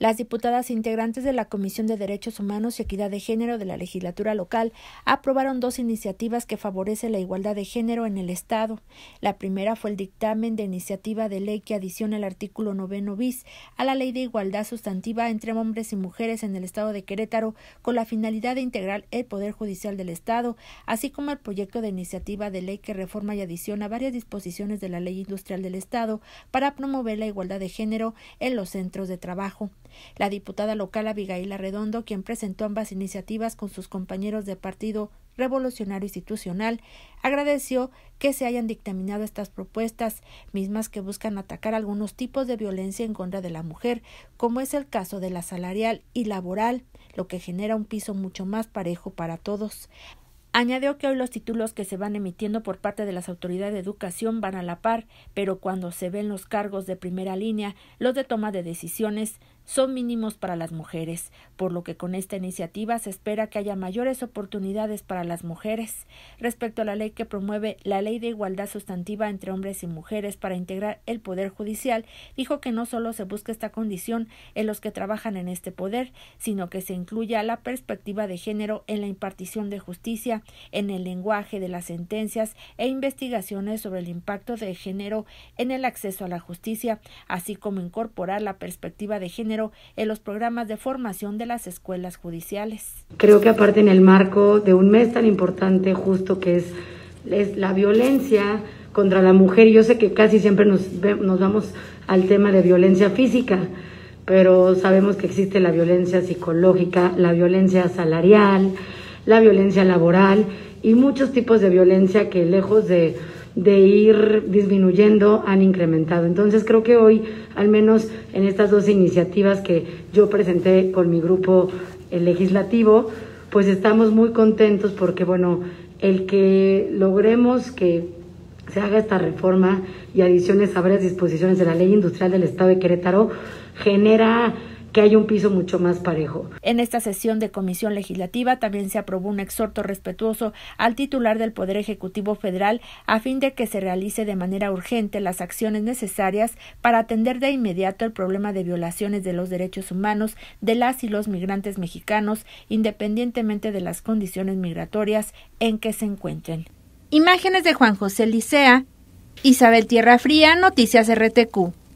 Las diputadas integrantes de la Comisión de Derechos Humanos y Equidad de Género de la legislatura local aprobaron dos iniciativas que favorecen la igualdad de género en el Estado. La primera fue el dictamen de iniciativa de ley que adiciona el artículo noveno bis a la Ley de Igualdad Sustantiva entre Hombres y Mujeres en el Estado de Querétaro con la finalidad de integrar el Poder Judicial del Estado, así como el proyecto de iniciativa de ley que reforma y adiciona varias disposiciones de la Ley Industrial del Estado para promover la igualdad de género en los centros de trabajo. La diputada local Abigail Arredondo, quien presentó ambas iniciativas con sus compañeros de partido Revolucionario Institucional, agradeció que se hayan dictaminado estas propuestas, mismas que buscan atacar algunos tipos de violencia en contra de la mujer, como es el caso de la salarial y laboral, lo que genera un piso mucho más parejo para todos. Añadió que hoy los títulos que se van emitiendo por parte de las autoridades de educación van a la par, pero cuando se ven los cargos de primera línea, los de toma de decisiones, son mínimos para las mujeres, por lo que con esta iniciativa se espera que haya mayores oportunidades para las mujeres. Respecto a la ley que promueve la Ley de Igualdad Sustantiva entre hombres y mujeres para integrar el Poder Judicial, dijo que no solo se busca esta condición en los que trabajan en este poder, sino que se incluya la perspectiva de género en la impartición de justicia, en el lenguaje de las sentencias e investigaciones sobre el impacto de género en el acceso a la justicia, así como incorporar la perspectiva de género en los programas de formación de las escuelas judiciales. Creo que aparte en el marco de un mes tan importante justo que es, la violencia contra la mujer, yo sé que casi siempre nos, nos vamos al tema de violencia física, pero sabemos que existe la violencia psicológica, la violencia salarial, la violencia laboral y muchos tipos de violencia que lejos de de ir disminuyendo han incrementado. Entonces creo que hoy, al menos en estas dos iniciativas que yo presenté con mi grupo legislativo, pues estamos muy contentos porque, bueno, el que logremos que se haga esta reforma y adiciones a varias disposiciones de la Ley Industrial del Estado de Querétaro genera que haya un piso mucho más parejo. En esta sesión de comisión legislativa también se aprobó un exhorto respetuoso al titular del Poder Ejecutivo Federal a fin de que se realice de manera urgente las acciones necesarias para atender de inmediato el problema de violaciones de los derechos humanos de las y los migrantes mexicanos, independientemente de las condiciones migratorias en que se encuentren. Imágenes de Juan José Licea, Isabel Tierra Fría, Noticias RTQ.